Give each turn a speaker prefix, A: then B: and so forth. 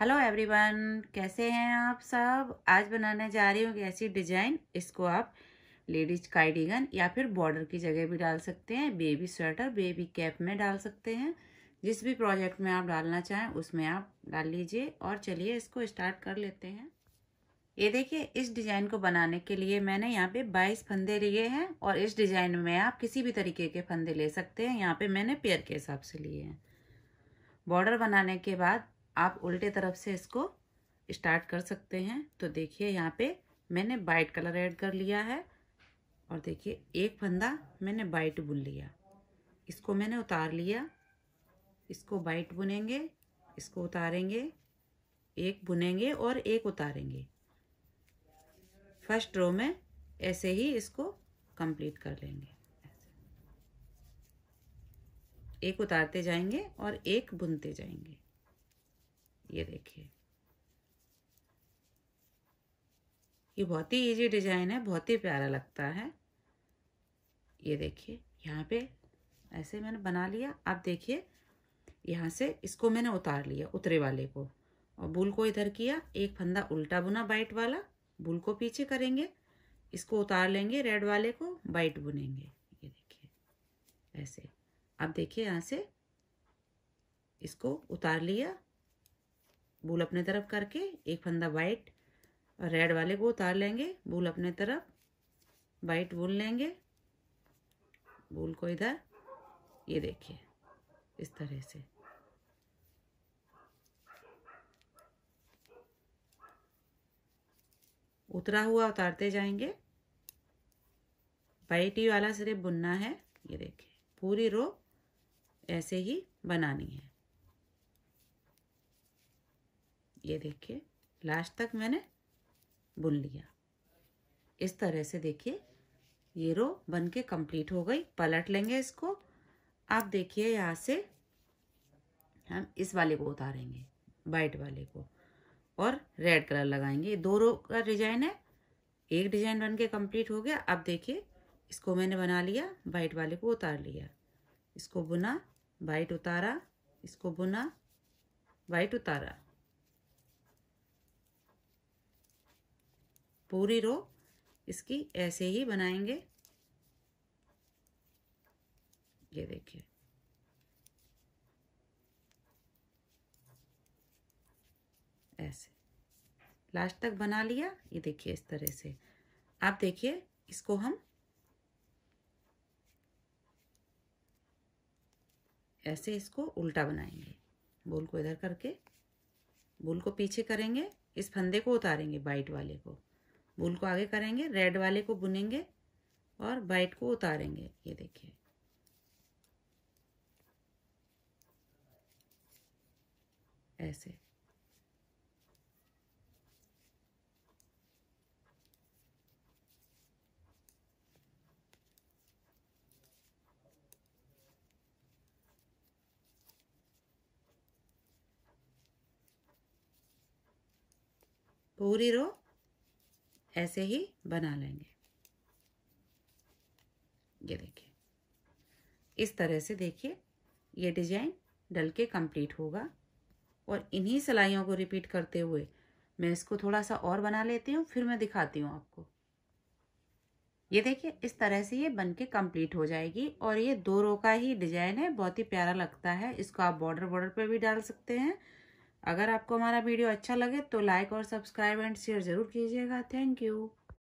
A: hello everyone कैसे हैं आप सब आज बनाने जा रही हूँ कि ऐसी डिजाइन इसको आप लेडीज काइडिगन या फिर बॉर्डर की जगह भी डाल सकते हैं बेबी स्वेटर बेबी कैप में डाल सकते हैं जिस भी प्रोजेक्ट में आप डालना चाहें उसमें आप डाल लीजिए और चलिए इसको स्टार्ट कर लेते हैं ये देखिए इस डिज़ाइन को बनाने के लिए मैंने यहाँ पे 22 फंदे लिए हैं और इस डिज़ाइन में आप किसी भी तरीके के फंदे ले सकते हैं यहाँ पे मैंने पेयर के हिसाब से लिए हैं बॉर्डर बनाने के बाद आप उल्टे तरफ से इसको स्टार्ट कर सकते हैं तो देखिए यहाँ पे मैंने वाइट कलर ऐड कर लिया है और देखिए एक फंदा मैंने वाइट बुन लिया इसको मैंने उतार लिया इसको वाइट बुनेंगे इसको उतारेंगे एक बुनेंगे और एक उतारेंगे फर्स्ट रो में ऐसे ही इसको कंप्लीट कर लेंगे एक उतारते जाएंगे और एक बुनते जाएंगे ये देखिए ये बहुत ही इजी डिजाइन है बहुत ही प्यारा लगता है ये देखिए यहाँ पे ऐसे मैंने बना लिया आप देखिए यहाँ से इसको मैंने उतार लिया उतरे वाले को और बुल को इधर किया एक फंदा उल्टा बुना बाइट वाला बुल को पीछे करेंगे इसको उतार लेंगे रेड वाले को बाइट बुनेंगे ये देखिए ऐसे अब देखिए यहाँ से इसको उतार लिया बूल अपने तरफ करके एक फंदा वाइट और रेड वाले को उतार लेंगे बूल अपने तरफ वाइट भूल लेंगे बूल को इधर ये देखिए इस तरह से उतरा हुआ उतारते जाएंगे वाइट ही वाला सिर्फ बुनना है ये देखिए पूरी रो ऐसे ही बनानी है ये देखिए लास्ट तक मैंने बुन लिया इस तरह से देखिए ये रो बन के कम्प्लीट हो गई पलट लेंगे इसको आप देखिए यहाँ से हम इस वाले को उतारेंगे वाइट वाले को और रेड कलर लगाएंगे दो रो का डिजाइन है एक डिजाइन बन के कम्प्लीट हो गया अब देखिए इसको मैंने बना लिया वाइट वाले को उतार लिया इसको बुना वाइट उतारा इसको बुना वाइट उतारा पूरी रो इसकी ऐसे ही बनाएंगे ये देखिए ऐसे लास्ट तक बना लिया ये देखिए इस तरह से आप देखिए इसको हम ऐसे इसको उल्टा बनाएंगे बोल को इधर करके बोल को पीछे करेंगे इस फंदे को उतारेंगे बाइट वाले को वूल को आगे करेंगे रेड वाले को बुनेंगे और वाइट को उतारेंगे ये देखिए ऐसे पूरी रो ऐसे ही बना लेंगे ये देखिए इस तरह से देखिए ये डिजाइन डल के कंप्लीट होगा और इन्हीं सिलाइयों को रिपीट करते हुए मैं इसको थोड़ा सा और बना लेती हूँ फिर मैं दिखाती हूँ आपको ये देखिए इस तरह से ये बन के कम्प्लीट हो जाएगी और ये दो रो का ही डिजाइन है बहुत ही प्यारा लगता है इसको आप बॉर्डर बॉर्डर पे भी डाल सकते हैं अगर आपको हमारा वीडियो अच्छा लगे तो लाइक और सब्सक्राइब एंड शेयर ज़रूर कीजिएगा थैंक यू